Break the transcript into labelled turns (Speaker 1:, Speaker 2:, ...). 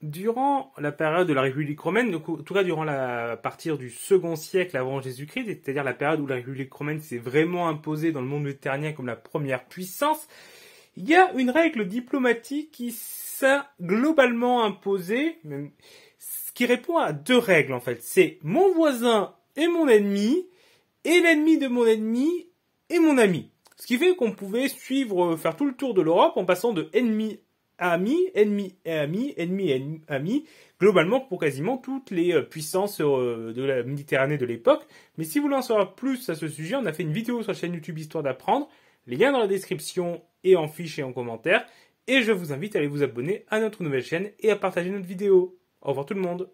Speaker 1: Durant la période de la République romaine, donc, en tout cas durant la à partir du second siècle avant Jésus-Christ, c'est-à-dire la période où la République romaine s'est vraiment imposée dans le monde méditerranéen comme la première puissance, il y a une règle diplomatique qui s'est globalement imposée, ce qui répond à deux règles en fait. C'est mon voisin et mon ennemi, et l'ennemi de mon ennemi et mon ami. Ce qui fait qu'on pouvait suivre, faire tout le tour de l'Europe en passant de ennemi ami, ennemi et ami, ennemi et ami, globalement pour quasiment toutes les euh, puissances euh, de la Méditerranée de l'époque. Mais si vous voulez en savoir plus à ce sujet, on a fait une vidéo sur la chaîne YouTube Histoire d'apprendre, liens dans la description et en fiche et en commentaire. Et je vous invite à aller vous abonner à notre nouvelle chaîne et à partager notre vidéo. Au revoir tout le monde